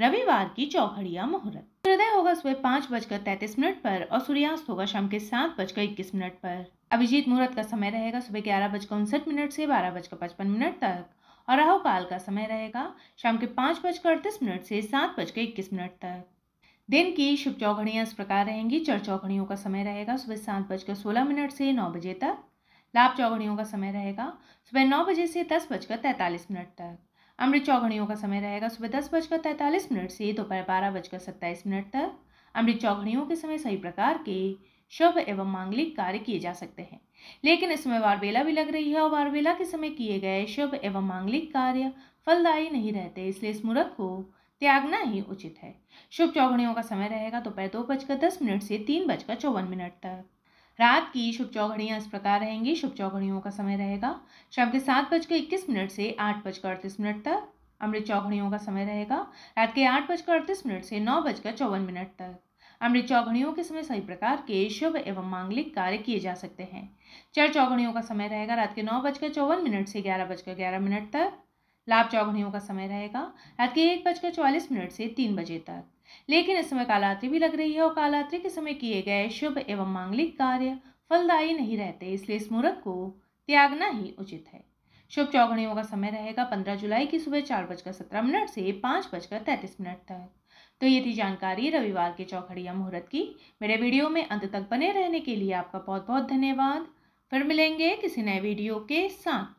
रविवार की चौघड़िया मुहूर्त सूर्योदय होगा सुबह पाँच बजकर तैतीस मिनट पर और सूर्यास्त होगा शाम के सात बजकर इक्कीस मिनट पर अभिजीत मुहूर्त का समय रहेगा सुबह ग्यारह बजकर उनसठ मिनट से बारह बजकर पचपन मिनट तक और राहु काल का समय रहेगा शाम के पाँच बजकर अड़तीस मिनट से सात बजकर इक्कीस मिनट तक दिन की शुभ चौघड़ियाँ इस प्रकार रहेंगी चर चौघड़ियों का समय रहेगा सुबह सात बजकर सोलह मिनट से नौ बजे तक लाभ चौघड़ियों का समय रहेगा सुबह नौ बजे से दस बजकर तैंतालीस मिनट तक अमृत चौघड़ियों का समय रहेगा सुबह दस बजकर तैंतालीस मिनट से दोपहर बारह बजकर सत्ताईस मिनट तक अमृत चौघड़ियों के समय सही प्रकार के शुभ एवं मांगलिक कार्य किए जा सकते हैं लेकिन इसमें वारबेला भी लग रही है और वारबेला के समय किए गए शुभ एवं मांगलिक कार्य फलदायी नहीं रहते इसलिए इस मुहूर्त को त्यागना ही उचित है शुभ चौघड़ियों का समय रहेगा दोपहर दो बजकर दस मिनट से तीन बजकर चौवन मिनट तक रात की शुभ चौघड़ियाँ इस प्रकार रहेंगी शुभ चौघड़ियों का समय रहेगा शाम के सात बजकर इक्कीस मिनट से आठ बजकर अड़तीस मिनट तक अमृत चौघड़ियों का समय रहेगा रात के आठ बजकर अड़तीस मिनट से नौ बजकर चौवन मिनट तक अमृत चौघड़ियों के समय सभी प्रकार के शुभ एवं मांगलिक कार्य किए जा सकते हैं चर चौघड़ियों का समय रहेगा रात के नौ बजकर चौवन मिनट से ग्यारह बजकर ग्यारह मिनट तक लाभ चौघड़ियों का समय रहेगा रात के एक बजकर चौवालीस मिनट से तीन बजे तक लेकिन इस समय कालात्री भी लग रही है और कालात्रि के समय किए गए शुभ एवं मांगलिक कार्य फलदायी नहीं रहते इसलिए इस मुहूर्त को त्यागना ही उचित है शुभ चौघड़ियों का समय रहेगा पंद्रह जुलाई की सुबह चार बजकर सत्रह मिनट से पाँच बजकर तैंतीस मिनट तक तो ये थी जानकारी रविवार के चौखड़िया मुहूर्त की मेरे वीडियो में अंत तक बने रहने के लिए आपका बहुत बहुत धन्यवाद फिर मिलेंगे किसी नए वीडियो के साथ